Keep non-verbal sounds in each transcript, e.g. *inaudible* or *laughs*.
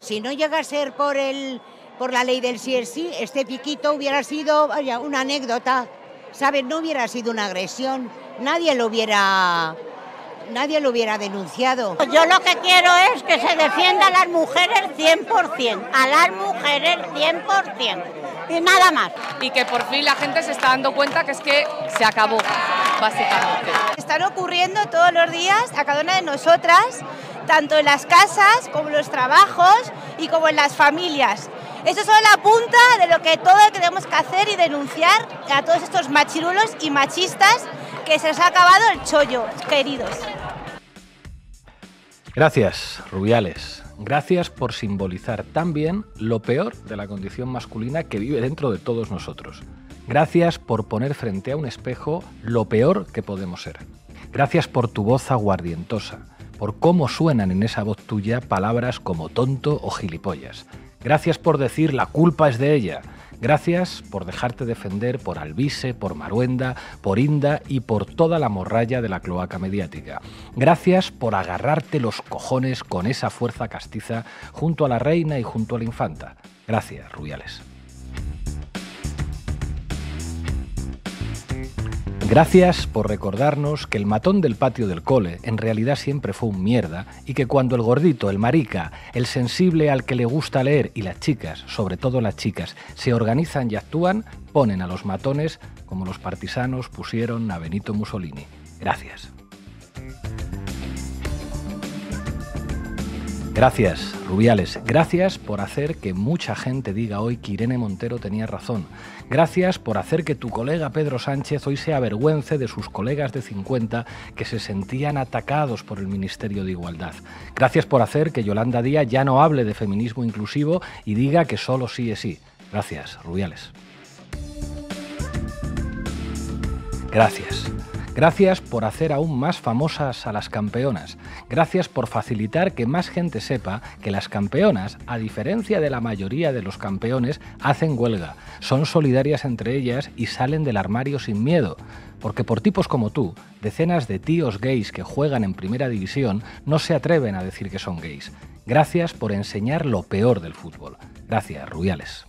Si no llega a ser por, el, por la ley del sí es sí, este piquito hubiera sido vaya, una anécdota, ¿sabes? No hubiera sido una agresión, nadie lo hubiera... Nadie lo hubiera denunciado. Yo lo que quiero es que se defienda a las mujeres 100%, a las mujeres 100% y nada más. Y que por fin la gente se está dando cuenta que es que se acabó, básicamente. Están ocurriendo todos los días a cada una de nosotras tanto en las casas como en los trabajos y como en las familias. Eso es solo la punta de lo que todo tenemos que hacer y denunciar a todos estos machirulos y machistas que se les ha acabado el chollo, queridos. Gracias, Rubiales. Gracias por simbolizar también lo peor de la condición masculina que vive dentro de todos nosotros. Gracias por poner frente a un espejo lo peor que podemos ser. Gracias por tu voz aguardientosa por cómo suenan en esa voz tuya palabras como tonto o gilipollas. Gracias por decir la culpa es de ella. Gracias por dejarte defender por Albise, por Maruenda, por Inda y por toda la morralla de la cloaca mediática. Gracias por agarrarte los cojones con esa fuerza castiza junto a la reina y junto a la infanta. Gracias, Rubiales. Gracias por recordarnos que el matón del patio del cole en realidad siempre fue un mierda y que cuando el gordito, el marica, el sensible al que le gusta leer y las chicas, sobre todo las chicas, se organizan y actúan, ponen a los matones como los partisanos pusieron a Benito Mussolini. Gracias. Gracias, Rubiales. Gracias por hacer que mucha gente diga hoy que Irene Montero tenía razón Gracias por hacer que tu colega Pedro Sánchez hoy se avergüence de sus colegas de 50 que se sentían atacados por el Ministerio de Igualdad. Gracias por hacer que Yolanda Díaz ya no hable de feminismo inclusivo y diga que solo sí es sí. Gracias, Rubiales. Gracias. Gracias por hacer aún más famosas a las campeonas. Gracias por facilitar que más gente sepa que las campeonas, a diferencia de la mayoría de los campeones, hacen huelga, son solidarias entre ellas y salen del armario sin miedo. Porque por tipos como tú, decenas de tíos gays que juegan en primera división no se atreven a decir que son gays. Gracias por enseñar lo peor del fútbol. Gracias, Rubiales.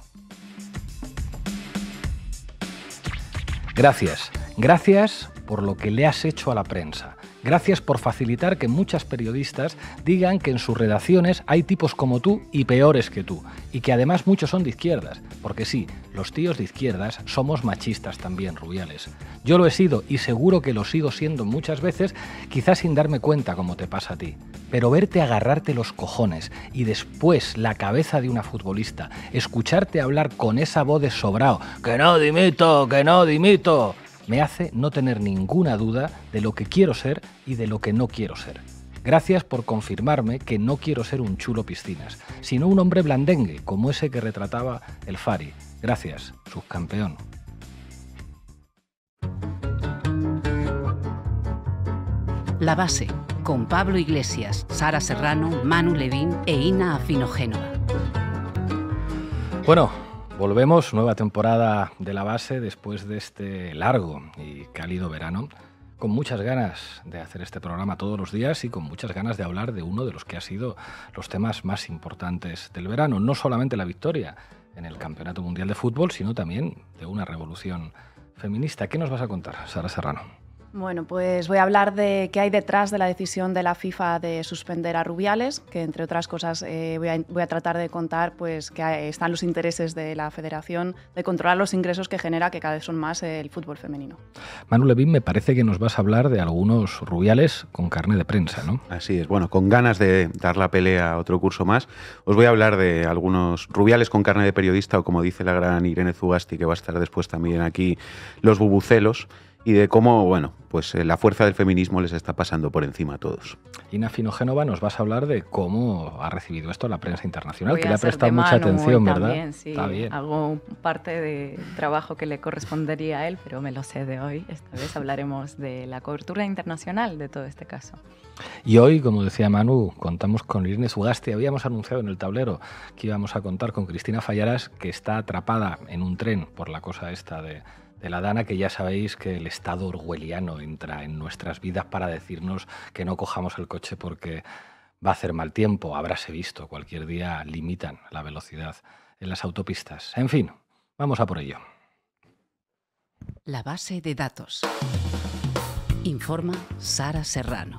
Gracias. Gracias por lo que le has hecho a la prensa. Gracias por facilitar que muchas periodistas digan que en sus redacciones hay tipos como tú y peores que tú, y que además muchos son de izquierdas, porque sí, los tíos de izquierdas somos machistas también, Rubiales. Yo lo he sido y seguro que lo sigo siendo muchas veces, quizás sin darme cuenta como te pasa a ti. Pero verte agarrarte los cojones y después la cabeza de una futbolista, escucharte hablar con esa voz de sobrao, que no dimito, que no dimito, me hace no tener ninguna duda de lo que quiero ser y de lo que no quiero ser. Gracias por confirmarme que no quiero ser un chulo piscinas, sino un hombre blandengue, como ese que retrataba el Fari. Gracias, subcampeón. La base, con Pablo Iglesias, Sara Serrano, Manu Levín e Ina Afino Bueno, Volvemos, nueva temporada de la base después de este largo y cálido verano, con muchas ganas de hacer este programa todos los días y con muchas ganas de hablar de uno de los que ha sido los temas más importantes del verano, no solamente la victoria en el Campeonato Mundial de Fútbol, sino también de una revolución feminista. ¿Qué nos vas a contar, Sara Serrano? Bueno, pues voy a hablar de qué hay detrás de la decisión de la FIFA de suspender a Rubiales, que entre otras cosas eh, voy, a, tratar de contar pues, que están los intereses de la federación de controlar los ingresos que genera, que cada vez son más eh, el fútbol femenino. Manu Levín, me parece que nos vas a hablar de algunos Rubiales con carne de prensa, ¿no? Así es, bueno, con ganas de dar la pelea a otro curso más, os voy a hablar de algunos Rubiales con carne de periodista, o como dice la gran Irene Zugasti, que va a estar después también aquí, los bubucelos y de cómo, bueno, pues eh, la fuerza del feminismo les está pasando por encima a todos. Ina Finogénova, nos vas a hablar de cómo ha recibido esto la prensa internacional, que le ha prestado mucha atención, ¿verdad? También, sí, está bien. Hago parte de trabajo que le correspondería a él, pero me lo sé de hoy. Esta vez hablaremos de la cobertura internacional de todo este caso. Y hoy, como decía Manu, contamos con Irene Sugasti. Habíamos anunciado en el tablero que íbamos a contar con Cristina fallaras que está atrapada en un tren por la cosa esta de la dana que ya sabéis que el Estado orwelliano entra en nuestras vidas para decirnos que no cojamos el coche porque va a hacer mal tiempo, habráse visto, cualquier día limitan la velocidad en las autopistas. En fin, vamos a por ello. La base de datos. Informa Sara Serrano.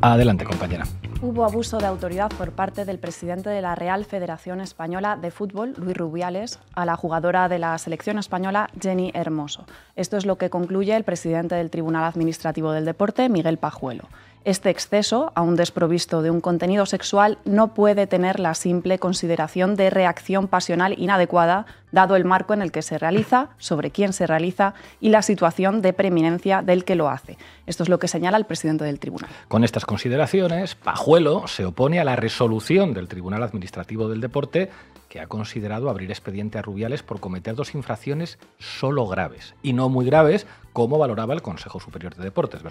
Adelante, compañera hubo abuso de autoridad por parte del presidente de la Real Federación Española de Fútbol, Luis Rubiales, a la jugadora de la selección española, Jenny Hermoso. Esto es lo que concluye el presidente del Tribunal Administrativo del Deporte, Miguel Pajuelo. Este exceso, aún desprovisto de un contenido sexual, no puede tener la simple consideración de reacción pasional inadecuada dado el marco en el que se realiza, sobre quién se realiza y la situación de preeminencia del que lo hace. Esto es lo que señala el presidente del tribunal. Con estas consideraciones, Pajuelo se opone a la resolución del Tribunal Administrativo del Deporte que ha considerado abrir expediente a Rubiales por cometer dos infracciones solo graves y no muy graves, como valoraba el Consejo Superior de Deportes,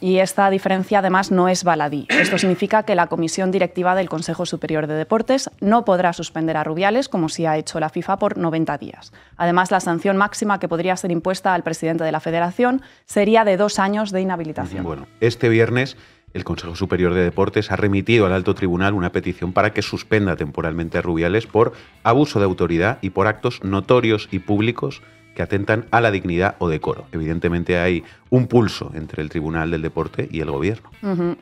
Y esta diferencia además no es baladí. Esto significa que la Comisión Directiva del Consejo Superior de Deportes no podrá suspender a Rubiales, como sí ha hecho la FIFA, por 90 días. Además, la sanción máxima que podría ser impuesta al presidente de la federación sería de dos años de inhabilitación. Bueno, este viernes el Consejo Superior de Deportes ha remitido al alto tribunal una petición para que suspenda temporalmente a Rubiales por abuso de autoridad y por actos notorios y públicos que atentan a la dignidad o decoro. Evidentemente hay un pulso entre el Tribunal del Deporte y el Gobierno.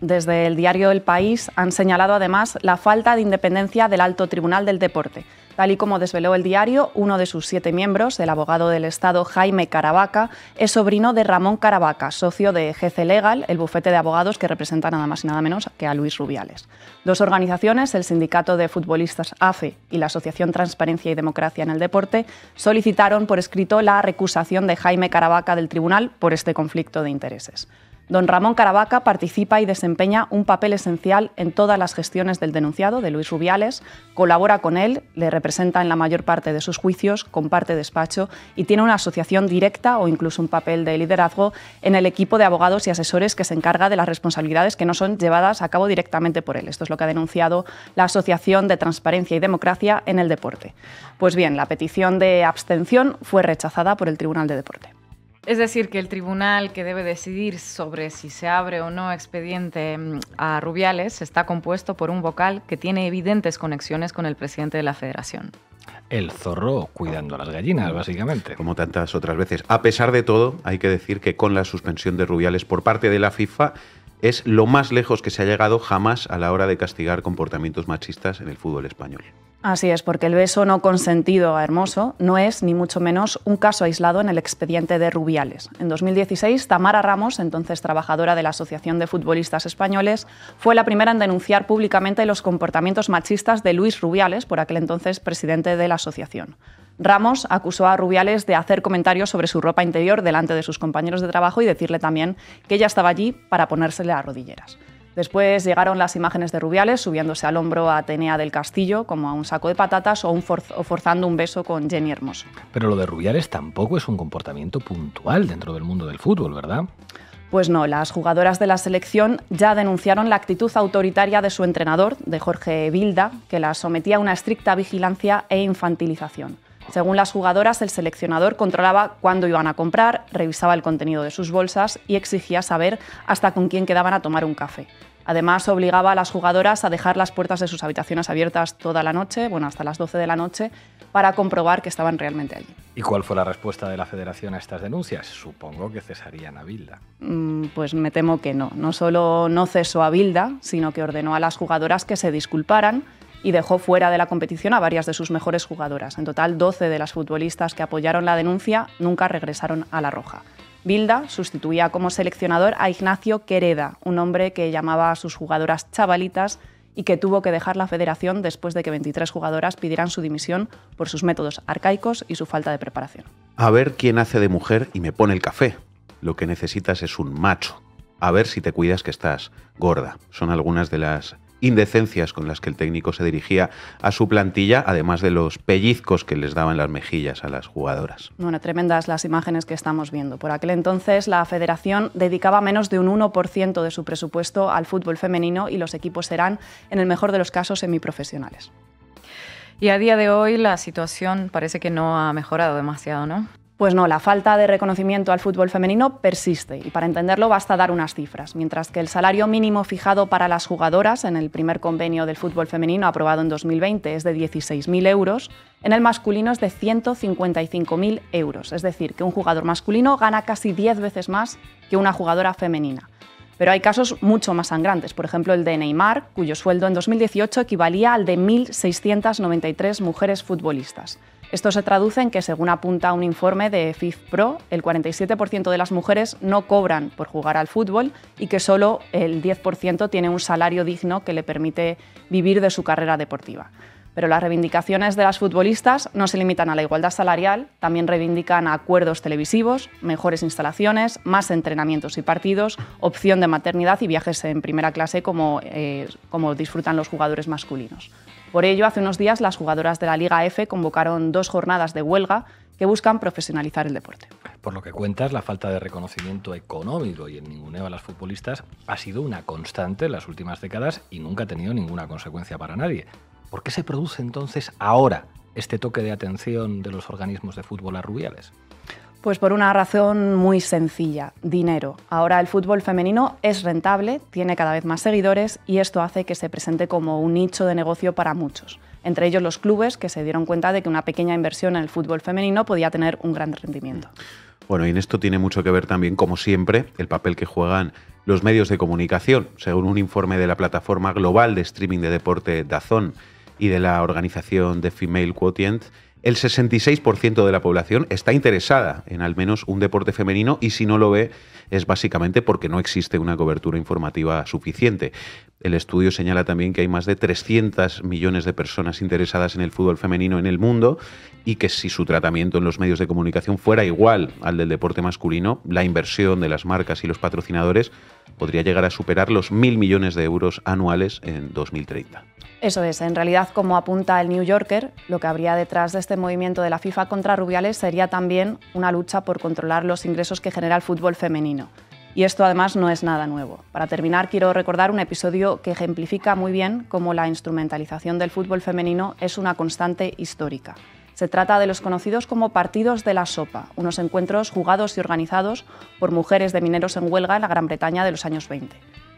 Desde el diario El País han señalado además la falta de independencia del Alto Tribunal del Deporte Tal y como desveló el diario, uno de sus siete miembros, el abogado del Estado Jaime Caravaca, es sobrino de Ramón Caravaca, socio de GC Legal, el bufete de abogados que representa nada más y nada menos que a Luis Rubiales. Dos organizaciones, el Sindicato de Futbolistas AFE y la Asociación Transparencia y Democracia en el Deporte, solicitaron por escrito la recusación de Jaime Caravaca del tribunal por este conflicto de intereses. Don Ramón Caravaca participa y desempeña un papel esencial en todas las gestiones del denunciado, de Luis Rubiales, colabora con él, le representa en la mayor parte de sus juicios, comparte despacho y tiene una asociación directa o incluso un papel de liderazgo en el equipo de abogados y asesores que se encarga de las responsabilidades que no son llevadas a cabo directamente por él. Esto es lo que ha denunciado la Asociación de Transparencia y Democracia en el Deporte. Pues bien, la petición de abstención fue rechazada por el Tribunal de Deporte. Es decir, que el tribunal que debe decidir sobre si se abre o no expediente mm, a Rubiales está compuesto por un vocal que tiene evidentes conexiones con el presidente de la federación. El zorro cuidando a las gallinas, básicamente. Como tantas otras veces. A pesar de todo, hay que decir que con la suspensión de Rubiales por parte de la FIFA es lo más lejos que se ha llegado jamás a la hora de castigar comportamientos machistas en el fútbol español. Así es, porque el beso no consentido a Hermoso no es, ni mucho menos, un caso aislado en el expediente de Rubiales. En 2016, Tamara Ramos, entonces trabajadora de la Asociación de Futbolistas Españoles, fue la primera en denunciar públicamente los comportamientos machistas de Luis Rubiales, por aquel entonces presidente de la asociación. Ramos acusó a Rubiales de hacer comentarios sobre su ropa interior delante de sus compañeros de trabajo y decirle también que ella estaba allí para ponérsele a rodilleras. Después llegaron las imágenes de Rubiales subiéndose al hombro a Atenea del Castillo como a un saco de patatas o, forzando un beso con Jenny Hermoso. Pero lo de Rubiales tampoco es un comportamiento puntual dentro del mundo del fútbol, ¿verdad? Pues no, las jugadoras de la selección ya denunciaron la actitud autoritaria de su entrenador, de Jorge Bilda, que las sometía a una estricta vigilancia e infantilización. Según las jugadoras, el seleccionador controlaba cuándo iban a comprar, revisaba el contenido de sus bolsas y exigía saber hasta con quién quedaban a tomar un café. Además, obligaba a las jugadoras a dejar las puertas de sus habitaciones abiertas toda la noche, bueno, hasta las 12 de la noche, para comprobar que estaban realmente allí. ¿Y cuál fue la respuesta de la federación a estas denuncias? Supongo que cesarían a Bilda. Mm, pues me temo que no. No solo no cesó a Bilda, sino que ordenó a las jugadoras que se disculparan y dejó fuera de la competición a varias de sus mejores jugadoras. En total, 12 de las futbolistas que apoyaron la denuncia nunca regresaron a La Roja. Bilda sustituía como seleccionador a Ignacio Quereda, un hombre que llamaba a sus jugadoras chavalitas y que tuvo que dejar la federación después de que 23 jugadoras pidieran su dimisión por sus métodos arcaicos y su falta de preparación. A ver quién hace de mujer y me pone el café. Lo que necesitas es un macho. A ver si te cuidas que estás gorda. Son algunas de las indecencias con las que el técnico se dirigía a su plantilla, además de los pellizcos que les daban las mejillas a las jugadoras. Bueno, tremendas las imágenes que estamos viendo. Por aquel entonces la federación dedicaba menos de un 1% de su presupuesto al fútbol femenino y los equipos serán, en el mejor de los casos, semiprofesionales. Y a día de hoy la situación parece que no ha mejorado demasiado, ¿no? Pues no, la falta de reconocimiento al fútbol femenino persiste y para entenderlo basta dar unas cifras. Mientras que el salario mínimo fijado para las jugadoras en el primer convenio del fútbol femenino aprobado en 2020 es de 16.000 euros, en el masculino es de 155.000 euros. Es decir, que un jugador masculino gana casi 10 veces más que una jugadora femenina. Pero hay casos mucho más sangrantes, por ejemplo el de Neymar, cuyo sueldo en 2018 equivalía al de 1.693 mujeres futbolistas. Esto se traduce en que, según apunta un informe de FIFPro, el 47% de las mujeres no cobran por jugar al fútbol y que solo el 10% tiene un salario digno que le permite vivir de su carrera deportiva. Pero las reivindicaciones de las futbolistas no se limitan a la igualdad salarial, también reivindican acuerdos televisivos, mejores instalaciones, más entrenamientos y partidos, opción de maternidad y viajes en primera clase como, eh, como disfrutan los jugadores masculinos. Por ello, hace unos días las jugadoras de la Liga F convocaron dos jornadas de huelga que buscan profesionalizar el deporte. Por lo que cuentas, la falta de reconocimiento económico y en ninguneo a las futbolistas ha sido una constante en las últimas décadas y nunca ha tenido ninguna consecuencia para nadie. ¿Por qué se produce entonces ahora este toque de atención de los organismos de fútbol a pues por una razón muy sencilla, dinero. Ahora el fútbol femenino es rentable, tiene cada vez más seguidores y esto hace que se presente como un nicho de negocio para muchos, entre ellos los clubes que se dieron cuenta de que una pequeña inversión en el fútbol femenino podía tener un gran rendimiento. Mm. Bueno, y en esto tiene mucho que ver también, como siempre, el papel que juegan los medios de comunicación, según un informe de la plataforma global de streaming de deporte Dazón y de la organización de Female Quotient el 66% de la población está interesada en al menos un deporte femenino y si no lo ve es básicamente porque no existe una cobertura informativa suficiente. El estudio señala también que hay más de 300 millones de personas interesadas en el fútbol femenino en el mundo y que si su tratamiento en los medios de comunicación fuera igual al del deporte masculino, la inversión de las marcas y los patrocinadores podría llegar a superar los mil millones de euros anuales en 2030. Eso es, en realidad, como apunta el New Yorker, lo que habría detrás de este movimiento de la FIFA contra Rubiales sería también una lucha por controlar los ingresos que genera el fútbol femenino. Y esto además no es nada nuevo. Para terminar, quiero recordar un episodio que ejemplifica muy bien cómo la instrumentalización del fútbol femenino es una constante histórica. Se trata de los conocidos como partidos de la sopa, unos encuentros jugados y organizados por mujeres de mineros en huelga en la Gran Bretaña de los años 20.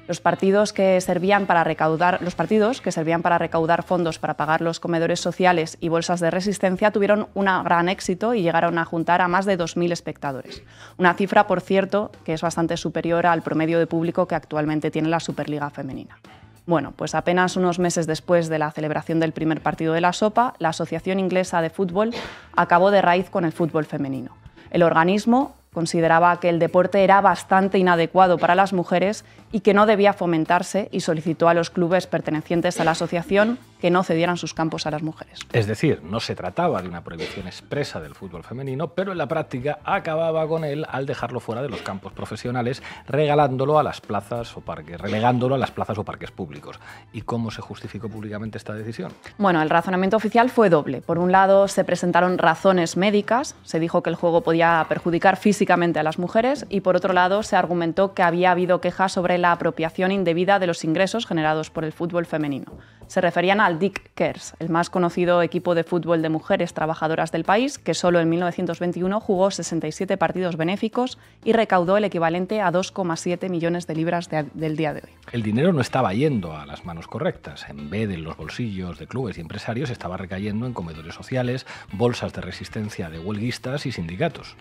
Los partidos que servían para recaudar, los partidos que servían para recaudar fondos para pagar los comedores sociales y bolsas de resistencia tuvieron un gran éxito y llegaron a juntar a más de 2.000 espectadores. Una cifra, por cierto, que es bastante superior al promedio de público que actualmente tiene la Superliga Femenina. Bueno, pues apenas unos meses después de la celebración del primer partido de la Sopa, la Asociación Inglesa de Fútbol acabó de raíz con el fútbol femenino. El organismo consideraba que el deporte era bastante inadecuado para las mujeres y que no debía fomentarse y solicitó a los clubes pertenecientes a la asociación que no cedieran sus campos a las mujeres. Es decir, no se trataba de una prohibición expresa del fútbol femenino, pero en la práctica acababa con él al dejarlo fuera de los campos profesionales, regalándolo a las plazas o parques, relegándolo a las plazas o parques públicos. ¿Y cómo se justificó públicamente esta decisión? Bueno, el razonamiento oficial fue doble. Por un lado, se presentaron razones médicas, se dijo que el juego podía perjudicar físicamente a las mujeres, y por otro lado, se argumentó que había habido quejas sobre la apropiación indebida de los ingresos generados por el fútbol femenino. Se referían al Dick Kers, el más conocido equipo de fútbol de mujeres trabajadoras del país, que solo en 1921 jugó 67 partidos benéficos y recaudó el equivalente a 2,7 millones de libras del día de hoy. El dinero no estaba yendo a las manos correctas. En vez de los bolsillos de clubes y empresarios, estaba recayendo en comedores sociales, bolsas de resistencia de huelguistas y sindicatos.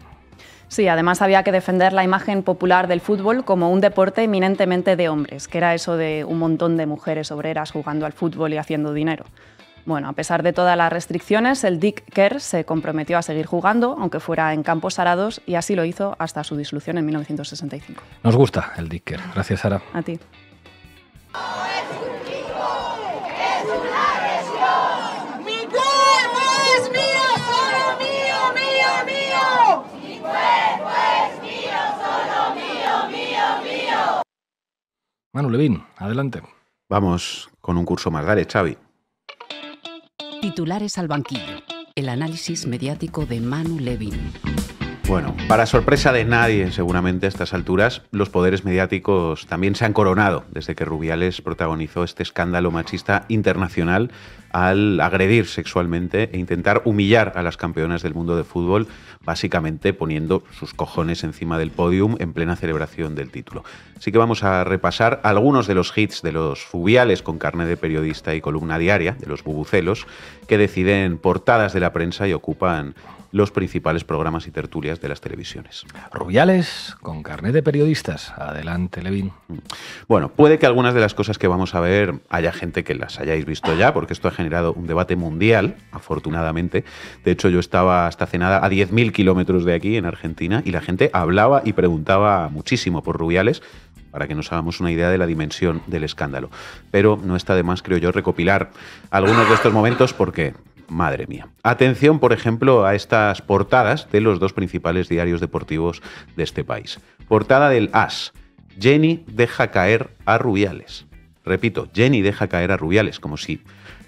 Sí, además había que defender la imagen popular del fútbol como un deporte eminentemente de hombres, que era eso de un montón de mujeres obreras jugando al fútbol y haciendo dinero. Bueno, a pesar de todas las restricciones, el Dick Kerr se comprometió a seguir jugando, aunque fuera en campos arados, y así lo hizo hasta su disolución en 1965. Nos gusta el Dick Kerr. Gracias, Sara. A ti. Manu Levín, adelante. Vamos con un curso más. Dale, Xavi. Titulares al banquillo. El análisis mediático de Manu Levin. Bueno, para sorpresa de nadie, seguramente a estas alturas, los poderes mediáticos también se han coronado desde que Rubiales protagonizó este escándalo machista internacional al agredir sexualmente e intentar humillar a las campeonas del mundo de fútbol, básicamente poniendo sus cojones encima del podium en plena celebración del título. Así que vamos a repasar algunos de los hits de los fubiales con carne de periodista y columna diaria, de los bubucelos, que deciden portadas de la prensa y ocupan los principales programas y tertulias de las televisiones. Rubiales con carnet de periodistas. Adelante, Levin. Bueno, puede que algunas de las cosas que vamos a ver haya gente que las hayáis visto ya, porque esto generado un debate mundial, afortunadamente. De hecho, yo estaba hasta a 10.000 kilómetros de aquí, en Argentina, y la gente hablaba y preguntaba muchísimo por Rubiales para que nos hagamos una idea de la dimensión del escándalo. Pero no está de más, creo yo, recopilar algunos de estos momentos porque Madre mía. Atención, por ejemplo, a estas portadas de los dos principales diarios deportivos de este país. Portada del AS. Jenny deja caer a Rubiales. Repito, Jenny deja caer a Rubiales, como si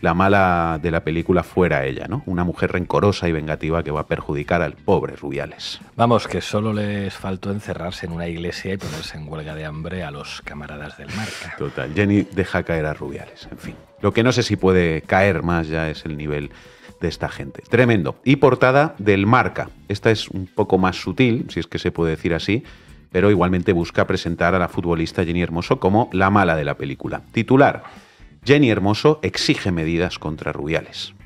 la mala de la película fuera ella, ¿no? Una mujer rencorosa y vengativa que va a perjudicar al pobre Rubiales. Vamos, que solo les faltó encerrarse en una iglesia y ponerse en huelga de hambre a los camaradas del marca. Total, Jenny deja caer a Rubiales, en fin. Lo que no sé si puede caer más ya es el nivel de esta gente. Tremendo. Y portada del marca. Esta es un poco más sutil, si es que se puede decir así, pero igualmente busca presentar a la futbolista Jenny Hermoso como la mala de la película. Titular Jenny Hermoso exige medidas contra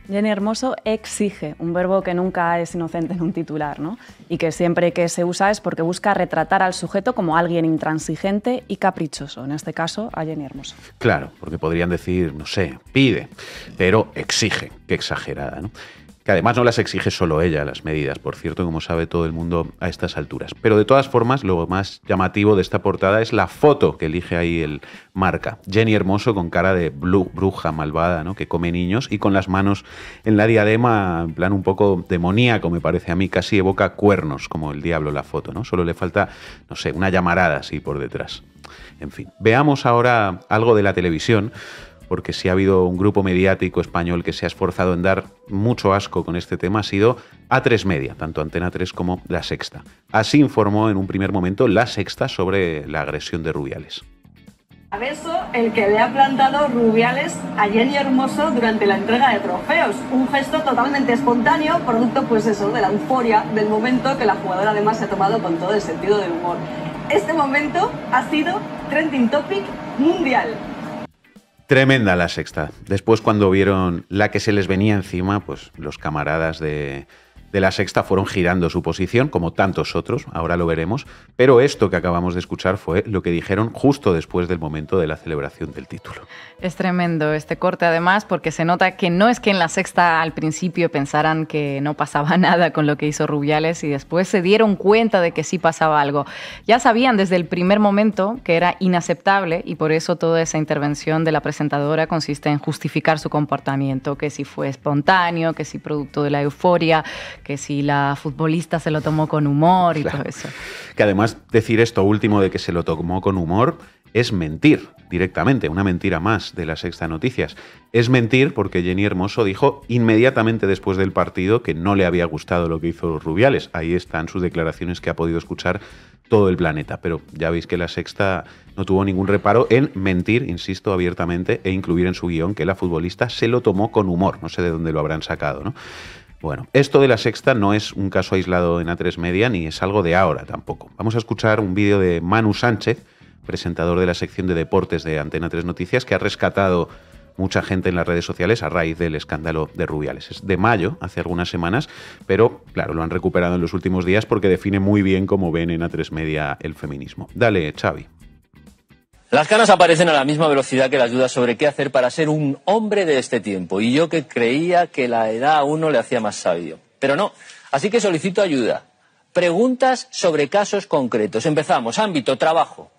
Jenny Hermoso exige, un verbo que nunca es inocente en un titular, ¿no? Y que siempre que se usa es porque busca retratar al sujeto como alguien intransigente y caprichoso, en este caso a Jenny Hermoso. Claro, porque podrían decir, no sé, pide, pero exige, qué exagerada, ¿no? que además no las exige solo ella, las medidas, por cierto, como sabe todo el mundo a estas alturas. Pero de todas formas, lo más llamativo de esta portada es la foto que elige ahí el marca. Jenny Hermoso con cara de bruja malvada, ¿no? que come niños y con las manos en la diadema, en plan un poco demoníaco, me parece a mí, casi evoca cuernos, como el diablo la foto, ¿no? Solo le falta, no sé, una llamarada así por detrás. En fin, veamos ahora algo de la televisión porque si ha habido un grupo mediático español que se ha esforzado en dar mucho asco con este tema ha sido A3 Media, tanto Antena 3 como La Sexta. Así informó en un primer momento La Sexta sobre la agresión de Rubiales. A beso el que le ha plantado Rubiales a Jenny Hermoso durante la entrega de trofeos. Un gesto totalmente espontáneo, producto pues eso, de la euforia del momento que la jugadora además se ha tomado con todo el sentido del humor. Este momento ha sido trending topic mundial. Tremenda la sexta. Después cuando vieron la que se les venía encima, pues los camaradas de, de la sexta fueron girando su posición, como tantos otros, ahora lo veremos, pero esto que acabamos de escuchar fue lo que dijeron justo después del momento de la celebración del título. Es tremendo este corte además, porque se nota que no es que en la sexta al principio pensaran que no pasaba *laughs* nada con lo que hizo Rubiales y después se dieron cuenta de que sí pasaba algo. Ya sabían desde el primer momento que era inaceptable y por eso toda esa intervención de la presentadora consiste en justificar su comportamiento, que si fue espontáneo, que si producto de la euforia, que si la futbolista se lo tomó con humor y todo eso. Que además decir esto último de que se lo tomó con humor es mentir directamente, una mentira más de la sexta noticias. Es mentir porque Jenny Hermoso dijo inmediatamente después del partido que no le había gustado lo que hizo Rubiales. Ahí están sus declaraciones que ha podido escuchar todo el planeta. Pero ya veis que la sexta no tuvo ningún reparo en mentir, insisto, abiertamente e incluir en su guión que la futbolista se lo tomó con humor. No sé de dónde lo habrán sacado, ¿no? Bueno, esto de la sexta no es un caso aislado en A3 Media ni es algo de ahora tampoco. Vamos a escuchar un vídeo de Manu Sánchez, presentador de la sección de deportes de Antena 3 Noticias, que ha rescatado mucha gente en las redes sociales a raíz del escándalo de Rubiales. Es de mayo, hace algunas semanas, pero claro, lo han recuperado en los últimos días porque define muy bien cómo ven en A3 Media el feminismo. Dale, Xavi. Las canas aparecen a la misma velocidad que las dudas sobre qué hacer para ser un hombre de este tiempo, y yo que creía que la edad a uno le hacía más sabio. Pero no, así que solicito ayuda. Preguntas sobre casos concretos. Empezamos. Ámbito, trabajo.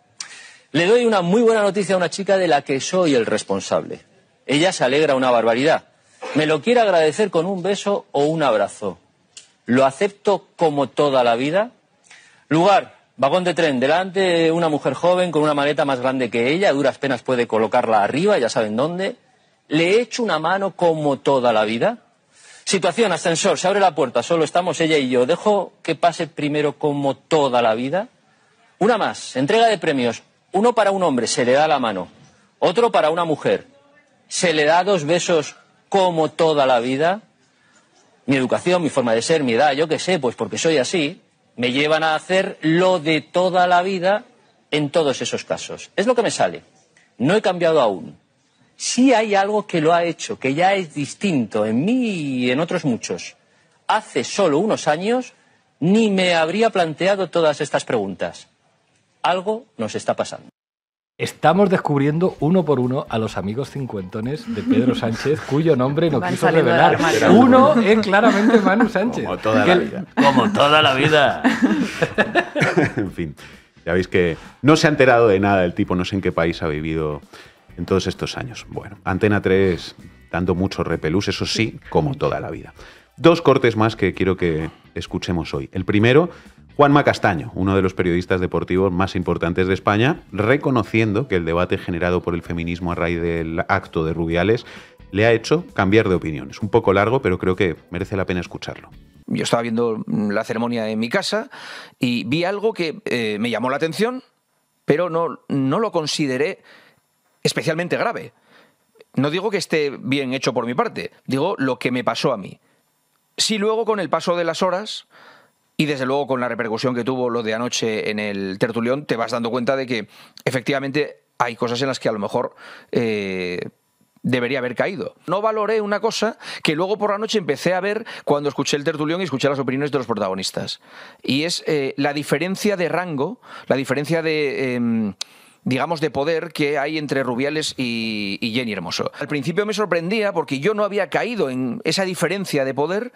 Le doy una muy buena noticia a una chica de la que soy el responsable. Ella se alegra una barbaridad. Me lo quiere agradecer con un beso o un abrazo. ¿Lo acepto como toda la vida? Lugar, Vagón de tren, delante una mujer joven con una maleta más grande que ella, duras penas puede colocarla arriba, ya saben dónde. Le echo una mano como toda la vida. Situación, ascensor, se abre la puerta, solo estamos ella y yo. Dejo que pase primero como toda la vida. Una más, entrega de premios. Uno para un hombre, se le da la mano. Otro para una mujer. Se le da dos besos como toda la vida. Mi educación, mi forma de ser, mi edad, yo qué sé, pues porque soy así me llevan a hacer lo de toda la vida en todos esos casos. Es lo que me sale. No he cambiado aún. Si hay algo que lo ha hecho, que ya es distinto en mí y en otros muchos. Hace solo unos años ni me habría planteado todas estas preguntas. Algo nos está pasando. Estamos descubriendo uno por uno a los amigos cincuentones de Pedro Sánchez, cuyo nombre no quiso revelar. Uno es claramente Manu Sánchez. Como toda la vida. Como toda la vida. *laughs* en fin, ya veis que no se ha enterado de nada el tipo, no sé en qué país ha vivido en todos estos años. Bueno, Antena 3 dando mucho repelús, eso sí, como toda la vida. Dos cortes más que quiero que escuchemos hoy. El primero Juanma Castaño, uno de los periodistas deportivos más importantes de España, reconociendo que el debate generado por el feminismo a raíz del acto de Rubiales le ha hecho cambiar de opinión. Es un poco largo, pero creo que merece la pena escucharlo yo estaba viendo la ceremonia en mi casa y vi algo que eh, me llamó la atención, pero no, no lo consideré especialmente grave. No digo que esté bien hecho por mi parte, digo lo que me pasó a mí. Si luego con el paso de las horas y desde luego con la repercusión que tuvo lo de anoche en el tertulión, te vas dando cuenta de que efectivamente hay cosas en las que a lo mejor... Eh, debería haber caído. No valoré una cosa que luego por la noche empecé a ver cuando escuché el tertulión y escuché las opiniones de los protagonistas. Y es eh, la diferencia de rango, la diferencia de... Em, digamos, de poder que hay entre Rubiales y, y, Jenny Hermoso. Al principio me sorprendía porque yo no había caído en esa diferencia de poder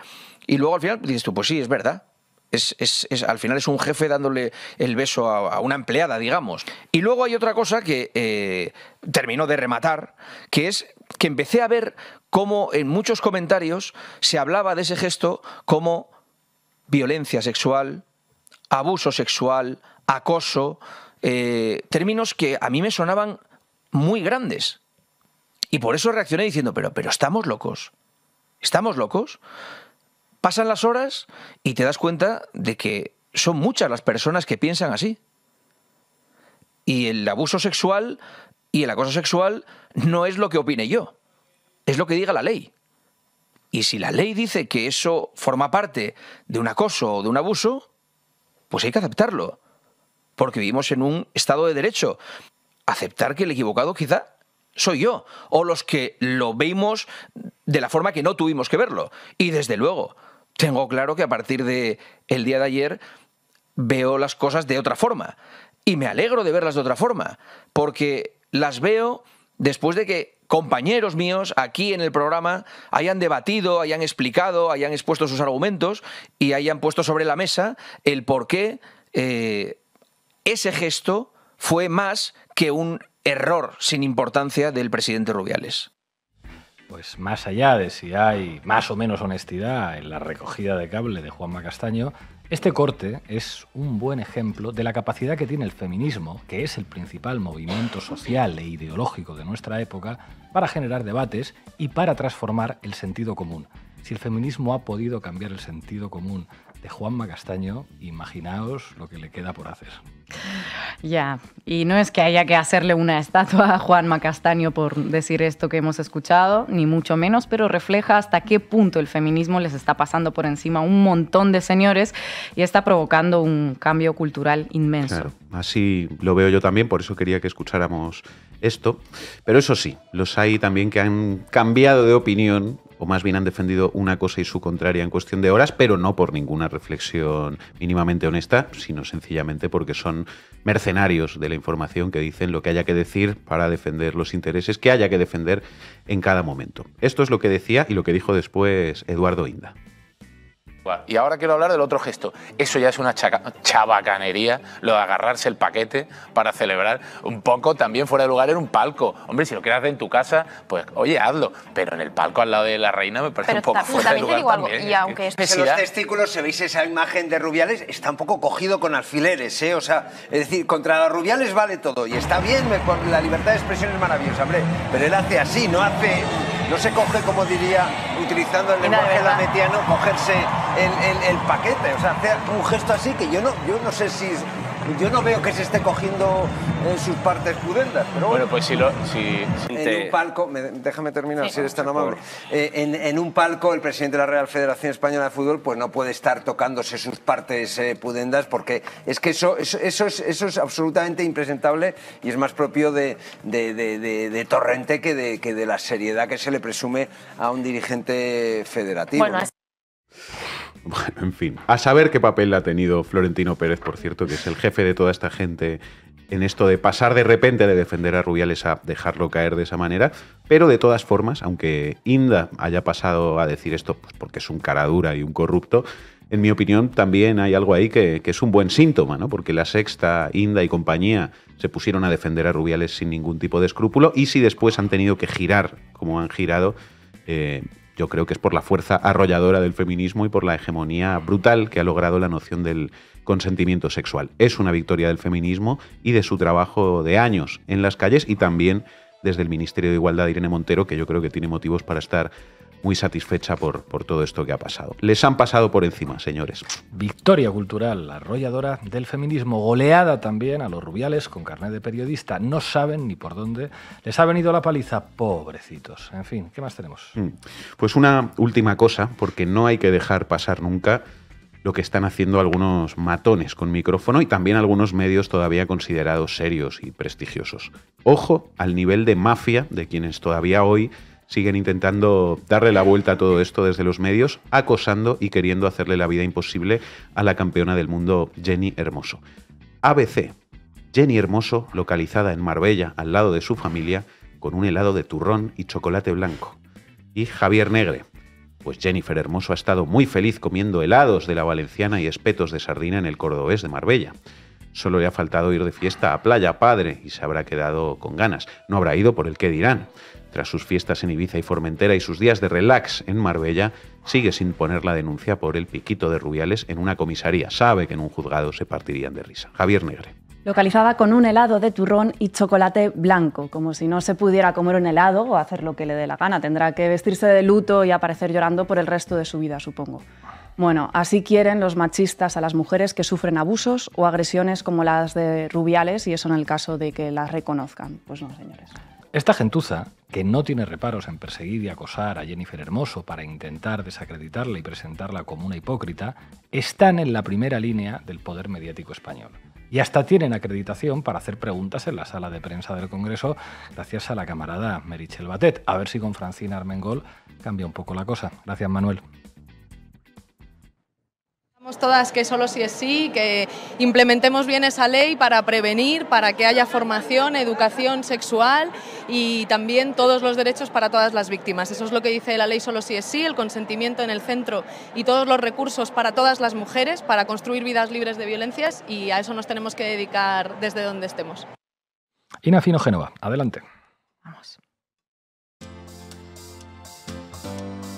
y luego al final dices tú, pues sí, es verdad. Es, al final es un jefe dándole el beso a, una empleada, digamos. Y luego hay otra cosa que eh, terminó de rematar, que es que empecé a ver cómo en muchos comentarios se hablaba de ese gesto como violencia sexual, abuso sexual, acoso, eh, términos que a mí me sonaban muy grandes. Y por eso reaccioné diciendo, pero, pero estamos locos. ¿Estamos locos? Pasan las horas y te das cuenta de que son muchas las personas que piensan así. Y el abuso sexual y el acoso sexual no es lo que opine yo, es lo que diga la ley. Y si la ley dice que eso forma parte de un acoso o de un abuso, pues hay que aceptarlo. Porque vivimos en un estado de derecho. Aceptar que el equivocado quizá soy yo, o los que lo veimos de la forma que no tuvimos que verlo. Y desde luego, tengo claro que a partir de el día de ayer veo las cosas de otra forma y me alegro de verlas de otra forma, porque las veo después de que compañeros míos aquí en el programa hayan debatido, hayan explicado, hayan expuesto sus argumentos y hayan puesto sobre la mesa el por qué eh, ese gesto fue más que un error sin importancia del presidente Rubiales pues más allá de si hay más o menos honestidad en la recogida de cable de Juanma Castaño, este corte es un buen ejemplo de la capacidad que tiene el feminismo, que es el principal movimiento social e ideológico de nuestra época, para generar debates y para transformar el sentido común. Si el feminismo ha podido cambiar el sentido común de Juanma Castaño, imaginaos lo que le queda por hacer. Ya, y no es que haya que hacerle una estatua a Juan Macastaño por decir esto que hemos escuchado, ni mucho menos, pero refleja hasta qué punto el feminismo les está pasando por encima a un montón de señores y está provocando un cambio cultural inmenso. así lo veo yo también, por eso quería que escucháramos esto. Pero eso sí, los hay también que han cambiado de opinión o más bien han defendido una cosa y su contraria en cuestión de horas, pero no por ninguna reflexión mínimamente honesta, sino sencillamente porque son mercenarios de la información que dicen lo que haya que decir para defender los intereses que haya que defender en cada momento. Esto es lo que decía y lo que dijo después Eduardo Inda. Y ahora quiero hablar del otro gesto. Eso ya es una chavacanería, lo de agarrarse el paquete para celebrar un poco también fuera de lugar en un palco. Hombre, si lo quieres hacer en tu casa, pues oye, hazlo. Pero en el palco al lado de la reina me parece un poco está, fuera de lugar. Y aunque es... en los testículos, se si veis esa imagen de Rubiales, está un poco cogido con alfileres, ¿eh? O sea, es decir, contra Rubiales vale todo. Y está bien, la libertad de expresión es maravillosa, hombre. Pero él hace así, no hace no se coge, como diría, utilizando el lenguaje lametiano, cogerse el, el, paquete. O sea, hacer un gesto así que yo no, yo no sé si yo no veo que se esté cogiendo eh, sus partes pudendas, pero bueno. pues si lo... en un palco, déjame terminar, si eres tan amable. Eh, en, un palco, el presidente de la Real Federación Española de Fútbol pues no puede estar tocándose sus partes eh, pudendas porque es que eso, eso, es, absolutamente impresentable y es más propio de, Torrente que de, la seriedad que se le presume a un dirigente federativo. Bueno, en fin. A saber qué papel ha tenido Florentino Pérez, por cierto, que es el jefe de toda esta gente en esto de pasar de repente de defender a Rubiales a dejarlo caer de esa manera. Pero de todas formas, aunque Inda haya pasado a decir esto pues porque es un cara dura y un corrupto, en mi opinión también hay algo ahí que, es un buen síntoma, ¿no? Porque la sexta, Inda y compañía se pusieron a defender a Rubiales sin ningún tipo de escrúpulo y si después han tenido que girar como han girado, eh, yo creo que es por la fuerza arrolladora del feminismo y por la hegemonía brutal que ha logrado la noción del consentimiento sexual. Es una victoria del feminismo y de su trabajo de años en las calles y también desde el Ministerio de Igualdad Irene Montero, que yo creo que tiene motivos para estar muy satisfecha por, por todo esto que ha pasado. Les han pasado por encima, señores. Victoria cultural, arrolladora del feminismo, goleada también a los rubiales con carnet de periodista. No saben ni por dónde. Les ha venido la paliza, pobrecitos. En fin, ¿qué más tenemos? Mm. Pues una última cosa, porque no hay que dejar pasar nunca lo que están haciendo algunos matones con micrófono y también algunos medios todavía considerados serios y prestigiosos. Ojo al nivel de mafia de quienes todavía hoy siguen intentando darle la vuelta a todo esto desde los medios, acosando y queriendo hacerle la vida imposible a la campeona del mundo Jenny Hermoso. ABC. Jenny Hermoso, localizada en Marbella, al lado de su familia, con un helado de turrón y chocolate blanco. Y Javier Negre, pues Jennifer Hermoso ha estado muy feliz comiendo helados de la valenciana y espetos de sardina en el cordobés de Marbella. Solo le ha faltado ir de fiesta a Playa Padre y se habrá quedado con ganas. No habrá ido por el que dirán. Tras sus fiestas en Ibiza y Formentera y sus días de relax en Marbella, sigue sin poner la denuncia por el piquito de Rubiales en una comisaría. Sabe que en un juzgado se partirían de risa. Javier Negre localizada con un helado de turrón y chocolate blanco, como si no se pudiera comer un helado o hacer lo que le dé la gana. Tendrá que vestirse de luto y aparecer llorando por el resto de su vida, supongo. Bueno, así quieren los machistas a las mujeres que sufren abusos o agresiones como las de Rubiales y eso en el caso de que las reconozcan. Pues no, señores. Esta gentuza, que no tiene reparos en perseguir y acosar a Jennifer Hermoso para intentar desacreditarla y presentarla como una hipócrita, están en la primera línea del poder mediático español y hasta tienen acreditación para hacer preguntas en la sala de prensa del Congreso gracias a la camarada Merichel Batet. A ver si con Francina Armengol cambia un poco la cosa. Gracias, Manuel todas que solo si es sí, que implementemos bien esa ley para prevenir, para que haya formación, educación sexual y también todos los derechos para todas las víctimas. Eso es lo que dice la ley solo si es sí, el consentimiento en el centro y todos los recursos para todas las mujeres para construir vidas libres de violencias y a eso nos tenemos que dedicar desde donde estemos. Ina Génova, adelante. Vamos.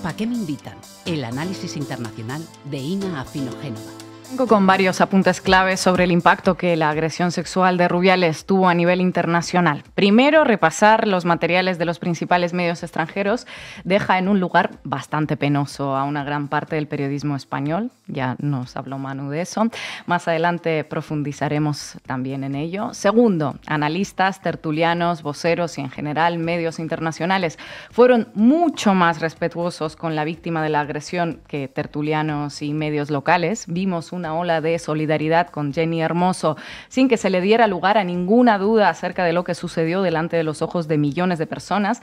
¿Para qué me invitan? el análisis internacional de INA Afino Génova con varios apuntes claves sobre el impacto que la agresión sexual de Rubiales tuvo a nivel internacional. Primero, repasar los materiales de los principales medios extranjeros deja en un lugar bastante penoso a una gran parte del periodismo español. Ya nos habló Manu de eso. Más adelante profundizaremos también en ello. Segundo, analistas, tertulianos, voceros y en general medios internacionales fueron mucho más respetuosos con la víctima de la agresión que tertulianos y medios locales. Vimos un una ola de solidaridad con Jenny Hermoso, sin que se le diera lugar a ninguna duda acerca de lo que sucedió delante de los ojos de millones de personas.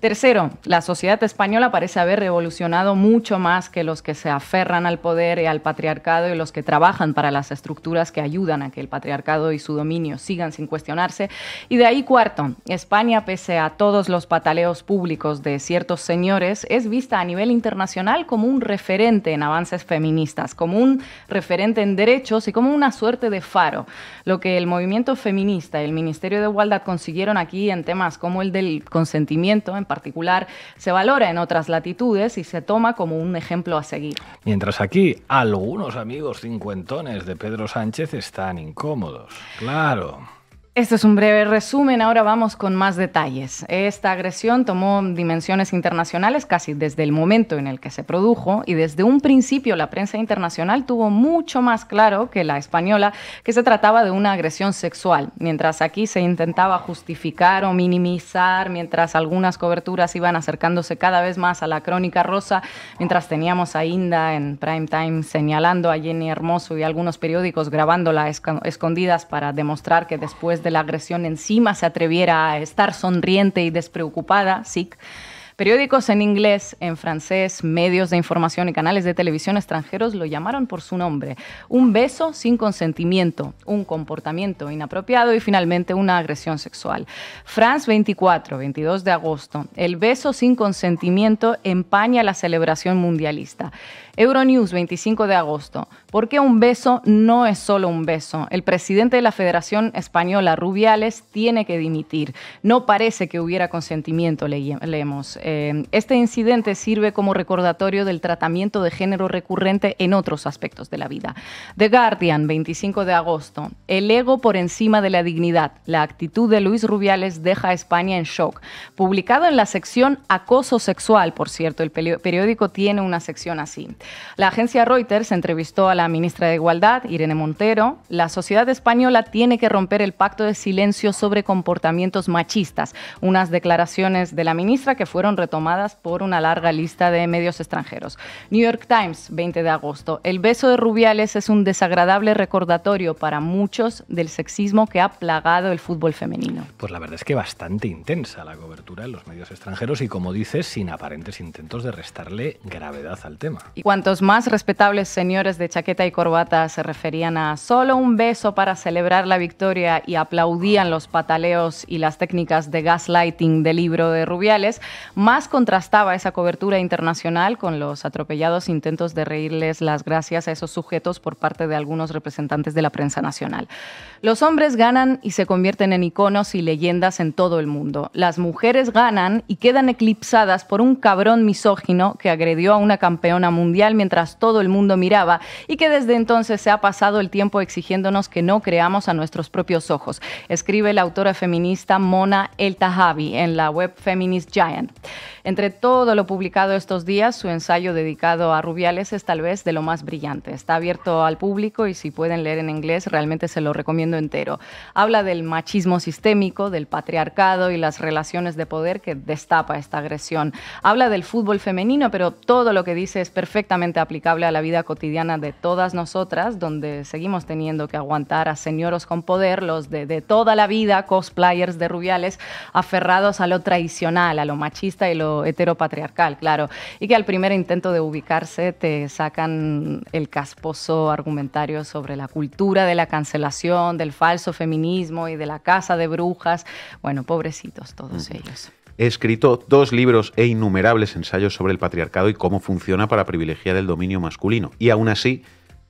Tercero, la sociedad española parece haber revolucionado mucho más que los que se aferran al poder y al patriarcado y los que trabajan para las estructuras que ayudan a que el patriarcado y su dominio sigan sin cuestionarse. Y de ahí cuarto, España, pese a todos los pataleos públicos de ciertos señores, es vista a nivel internacional como un referente en avances feministas, como un referente en derechos y como una suerte de faro. Lo que el movimiento feminista y el Ministerio de Igualdad consiguieron aquí en temas como el del consentimiento, particular se valora en otras latitudes y se toma como un ejemplo a seguir. Mientras aquí algunos amigos cincuentones de Pedro Sánchez están incómodos, claro. Este es un breve resumen, ahora vamos con más detalles. Esta agresión tomó dimensiones internacionales casi desde el momento en el que se produjo y desde un principio la prensa internacional tuvo mucho más claro que la española que se trataba de una agresión sexual. Mientras aquí se intentaba justificar o minimizar, mientras algunas coberturas iban acercándose cada vez más a la crónica rosa, mientras teníamos a Inda en prime time señalando a Jenny Hermoso y algunos periódicos grabándola escondidas para demostrar que después de de la agresión encima se atreviera a estar sonriente y despreocupada, sí. Periódicos en inglés, en francés, medios de información y canales de televisión extranjeros lo llamaron por su nombre. Un beso sin consentimiento, un comportamiento inapropiado y finalmente una agresión sexual. France 24, 22 de agosto. El beso sin consentimiento empaña la celebración mundialista. Euronews 25 de agosto. ¿Por qué un beso no es solo un beso? El presidente de la Federación Española, Rubiales, tiene que dimitir. No parece que hubiera consentimiento, leemos. Em, este incidente sirve como recordatorio del tratamiento de género recurrente en otros aspectos de la vida. The Guardian, 25 de agosto. El ego por encima de la dignidad. La actitud de Luis Rubiales deja a España en shock. Publicado en la sección Acoso Sexual, por cierto, el periódico tiene una sección así. La agencia Reuters entrevistó a la ministra de Igualdad, Irene Montero. La sociedad española tiene que romper el pacto de silencio sobre comportamientos machistas. Unas declaraciones de la ministra que fueron retomadas por una larga lista de medios extranjeros. New York Times, 20 de agosto. El beso de Rubiales es un desagradable recordatorio para muchos del sexismo que ha plagado el fútbol femenino. Pues la verdad es que bastante intensa la cobertura en los medios extranjeros y, como dices, sin aparentes intentos de restarle gravedad al tema. Y cuantos más respetables señores de chaqueta y corbata se referían a solo un beso para celebrar la victoria y aplaudían los pataleos y las técnicas de gaslighting del libro de Rubiales, más contrastaba esa cobertura internacional con los atropellados intentos de reírles las gracias a esos sujetos por parte de algunos representantes de la prensa nacional. Los hombres ganan y se convierten en iconos y leyendas en todo el mundo. Las mujeres ganan y quedan eclipsadas por un cabrón misógino que agredió a una campeona mundial mientras todo el mundo miraba y que desde entonces se ha pasado el tiempo exigiéndonos que no creamos a nuestros propios ojos, escribe la autora feminista Mona El Tahavi en la web Feminist Giant. Entre todo lo publicado estos días, su ensayo dedicado a Rubiales es tal vez de lo más brillante. Está abierto al público y si pueden leer en inglés, realmente se lo recomiendo entero. Habla del machismo sistémico, del patriarcado y las relaciones de poder que destapa esta agresión. Habla del fútbol femenino, pero todo lo que dice es perfectamente aplicable a la vida cotidiana de todas nosotras, donde seguimos teniendo que aguantar a señoros con poder, los de, de toda la vida, cosplayers de Rubiales, aferrados a lo tradicional, a lo machista y lo heteropatriarcal, claro, y que al primer intento de ubicarse te sacan el casposo argumentario sobre la cultura de la cancelación, del falso feminismo y de la casa de brujas. Bueno, pobrecitos todos ellos. He escrito dos libros e innumerables ensayos sobre el patriarcado y cómo funciona para privilegiar el dominio masculino. Y aún así,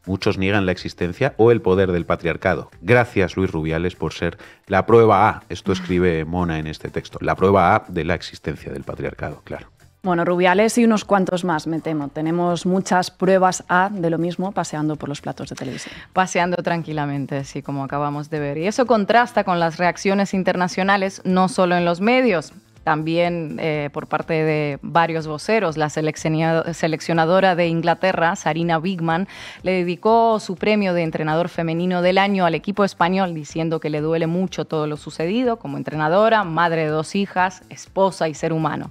Muchos niegan la existencia o el poder del patriarcado. Gracias, Luis Rubiales, por ser la prueba A. Esto escribe Mona en este texto. La prueba A de la existencia del patriarcado, claro. Bueno, Rubiales y unos cuantos más, me temo. Tenemos muchas pruebas A de lo mismo paseando por los platos de televisión. Paseando tranquilamente, sí, como acabamos de ver. Y eso contrasta con las reacciones internacionales, no solo en los medios. También eh, por parte de varios voceros, la seleccionadora de Inglaterra, Sarina Bigman, le dedicó su premio de entrenador femenino del año al equipo español, diciendo que le duele mucho todo lo sucedido como entrenadora, madre de dos hijas, esposa y ser humano.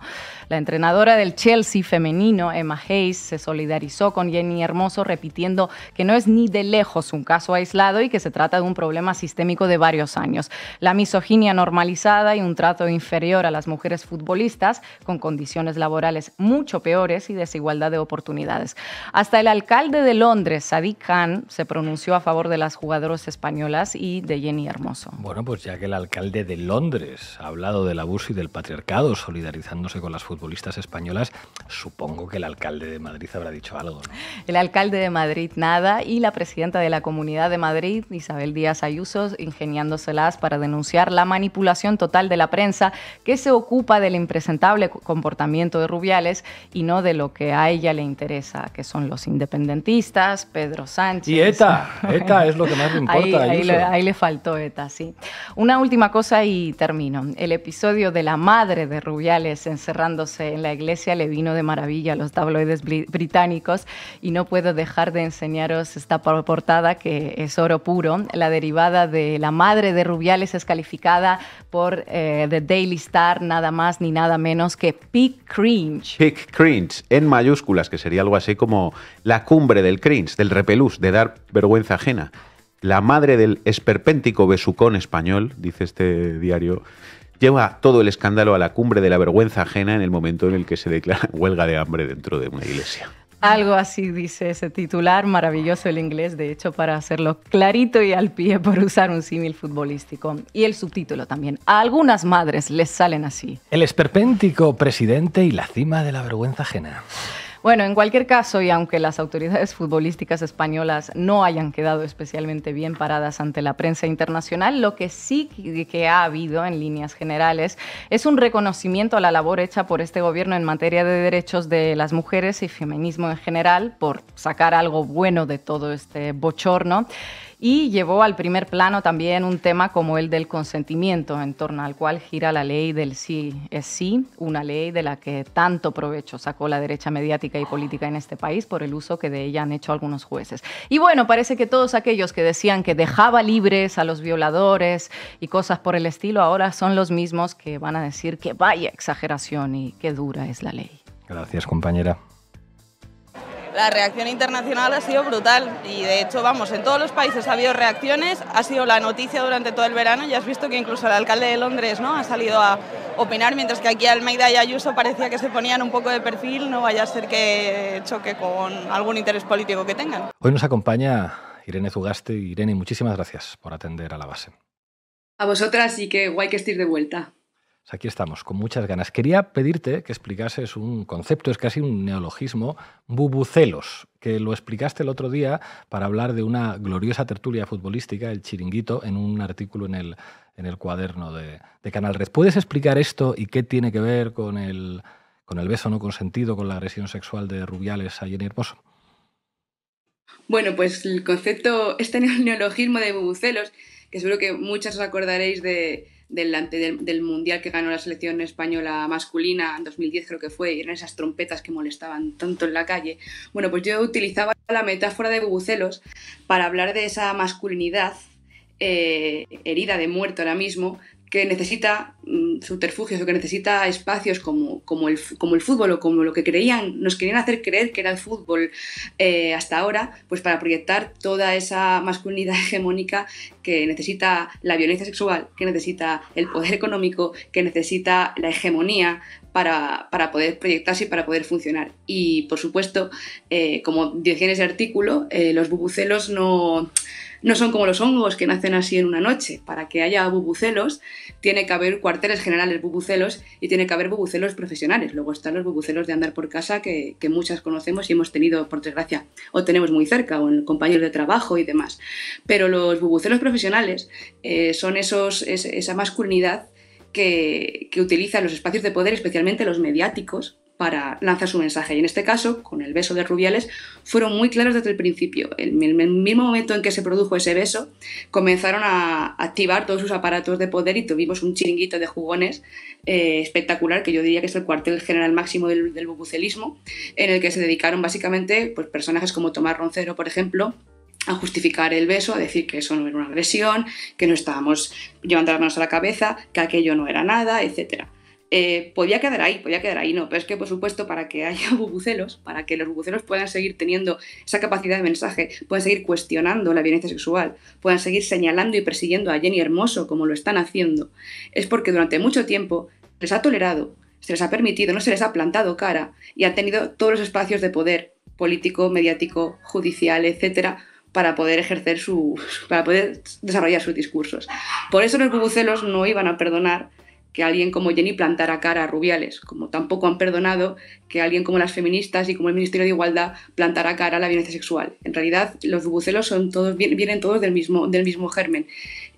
La entrenadora del Chelsea femenino, Emma Hayes, se solidarizó con Jenny Hermoso repitiendo que no es ni de lejos un caso aislado y que se trata de un problema sistémico de varios años. La misoginia normalizada y un trato inferior a las mujeres futbolistas con condiciones laborales mucho peores y desigualdad de oportunidades. Hasta el alcalde de Londres, Sadiq Khan, se pronunció a favor de las jugadoras españolas y de Jenny Hermoso. Bueno, pues ya que el alcalde de Londres ha hablado del abuso y del patriarcado solidarizándose con las futbolistas, futbolistas españolas, supongo que el alcalde de Madrid habrá dicho algo. El alcalde de Madrid nada y la presidenta de la Comunidad de Madrid, Isabel Díaz Ayuso, ingeniándoselas para denunciar la manipulación total de la prensa que se ocupa del impresentable comportamiento de Rubiales y no de lo que a ella le interesa, que son los independentistas, Pedro Sánchez. Y ETA, ETA es lo que más le *laughs* importa. Ahí, ahí, le, ahí le faltó ETA, sí. Una última cosa y termino. El episodio de la madre de Rubiales encerrando en la iglesia le vino de maravilla a los tabloides británicos y no puedo dejar de enseñaros esta portada que es oro puro. La derivada de la madre de Rubiales es calificada por eh, The Daily Star nada más ni nada menos que peak cringe. Peak cringe, en mayúsculas, que sería algo así como la cumbre del cringe, del repelús, de dar vergüenza ajena. La madre del esperpéntico besucón español, dice este diario, lleva todo el escándalo a la cumbre de la vergüenza ajena en el momento en el que se declara *laughs* huelga de hambre dentro de una iglesia. Algo así dice ese titular, maravilloso el inglés, de hecho, para hacerlo clarito y al pie por usar un símil futbolístico. Y el subtítulo también. A algunas madres les salen así. El esperpéntico presidente y la cima de la vergüenza ajena. Bueno, en cualquier caso, y aunque las autoridades futbolísticas españolas no hayan quedado especialmente bien paradas ante la prensa internacional, lo que sí que ha habido en líneas generales es un reconocimiento a la labor hecha por este gobierno en materia de derechos de las mujeres y feminismo en general, por sacar algo bueno de todo este bochorno y llevó al primer plano también un tema como el del consentimiento, en torno al cual gira la ley del sí es sí, una ley de la que tanto provecho sacó la derecha mediática y política en este país por el uso que de ella han hecho algunos jueces. Y bueno, parece que todos aquellos que decían que dejaba libres a los violadores y cosas por el estilo, ahora son los mismos que van a decir que vaya exageración y que dura es la ley. Gracias, compañera la reacción internacional ha sido brutal y de hecho, vamos, en todos los países ha habido reacciones, ha sido la noticia durante todo el verano, y has visto que incluso el alcalde de Londres ¿no? ha salido a opinar, mientras que aquí Almeida y Ayuso parecía que se ponían un poco de perfil, no vaya a ser que choque con algún interés político que tengan. Hoy nos acompaña Irene Zugaste. Irene, muchísimas gracias por atender a la base. A vosotras y que guay que estéis de vuelta. Pues aquí estamos, con muchas ganas. Quería pedirte que explicases un concepto, es casi un neologismo, bubucelos, que lo explicaste el otro día para hablar de una gloriosa tertulia futbolística, el chiringuito, en un artículo en el, en el cuaderno de, Canal Red. ¿Puedes explicar esto y qué tiene que ver con el, con el beso no consentido, con la agresión sexual de Rubiales a Jenny Hermoso? Bueno, pues el concepto, este *laughs* neologismo de bubucelos, que seguro que muchas os acordaréis de delante del, Mundial que ganó la selección española masculina en 2010 creo que fue, y eran esas trompetas que molestaban tanto en la calle. Bueno, pues yo utilizaba la metáfora de bubucelos para hablar de esa masculinidad eh, herida de muerto ahora mismo, que necesita mm, subterfugios o que necesita espacios como, como, el, como, el, fútbol o como lo que creían, nos querían hacer creer que era el fútbol eh, hasta ahora, pues para proyectar toda esa masculinidad *laughs* hegemónica que necesita la violencia sexual, que necesita el poder económico, que necesita la hegemonía para, poder proyectarse y para poder funcionar. Y por supuesto, eh, como decía en ese artículo, eh, los bubucelos no, no son como los hongos que nacen así en una noche. Para que haya bubucelos, tiene que haber cuarteles generales bubucelos y tiene que haber bubucelos profesionales. Luego están los bubucelos de andar por casa que, muchas conocemos y hemos tenido, por desgracia, o tenemos muy cerca, o en compañeros de trabajo y demás. Pero los bubucelos profesionales eh, son esa masculinidad que, que utilizan los espacios de poder, especialmente los mediáticos, para lanzar su mensaje. Y en este caso, con el beso de Rubiales, fueron muy claros desde el principio. En el, mismo momento en que se produjo ese beso, comenzaron a activar todos sus aparatos de poder y tuvimos un chiringuito de jugones eh, espectacular, que yo diría que es el cuartel general máximo del, bubucelismo, en el que se dedicaron básicamente pues, personajes como Tomás Roncero, por ejemplo, a justificar el beso, a decir que eso no era una agresión, que no estábamos llevando las manos a la cabeza, que aquello no era nada, etcétera. Eh, podía quedar ahí, podía quedar ahí, no, pero es que por supuesto para que haya *laughs* bubucelos, para que los bubucelos puedan seguir teniendo esa capacidad de mensaje, puedan seguir cuestionando la violencia sexual, puedan seguir señalando y persiguiendo a Jenny Hermoso como lo están haciendo, es porque durante mucho tiempo les ha tolerado, se les ha permitido, no se les ha plantado cara y han tenido todos los espacios de poder político, mediático, judicial, etcétera, para poder ejercer su, para poder desarrollar sus discursos. Por eso los bubucelos no iban a perdonar que alguien como Jenny plantara cara a Rubiales, como tampoco han perdonado que alguien como las feministas y como el Ministerio de Igualdad plantara cara a la violencia sexual. En realidad, los bucelos son todos, vienen todos del mismo, del mismo germen.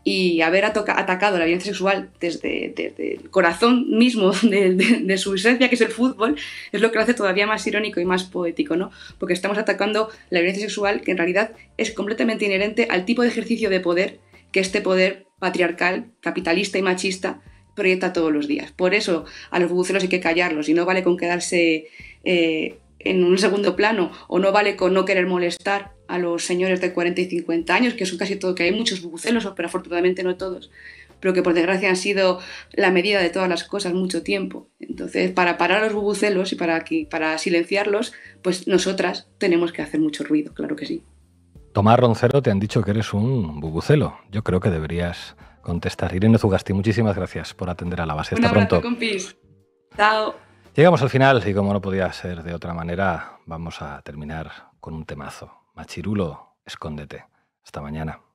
Y haber atacado la violencia sexual desde, el corazón mismo *laughs* de, su esencia, que es el fútbol, es lo que lo hace todavía más irónico y más poético, ¿no? Porque estamos atacando la violencia sexual que en realidad es completamente inherente al tipo de ejercicio de poder que este poder patriarcal, capitalista y machista proyecta todos los días. Por eso a los bubucelos hay que callarlos y no vale con quedarse eh, en un segundo plano o no vale con no querer molestar a los señores de 40 y 50 años, que son casi todo, que hay muchos bubucelos, *laughs* pero afortunadamente no todos, pero que por desgracia han sido la medida de todas las cosas mucho tiempo. Entonces, para parar a los bubucelos y para, para silenciarlos, pues nosotras tenemos que hacer mucho ruido, claro que sí. Tomás Roncero, te han dicho que eres un bubucelo. Yo creo que deberías contestar. Irene Zugasti, muchísimas gracias por atender a la base. Hasta pronto. Chao. Llegamos al final y como no podía ser de otra manera, vamos a terminar con un temazo. Machirulo, escóndete. Hasta mañana.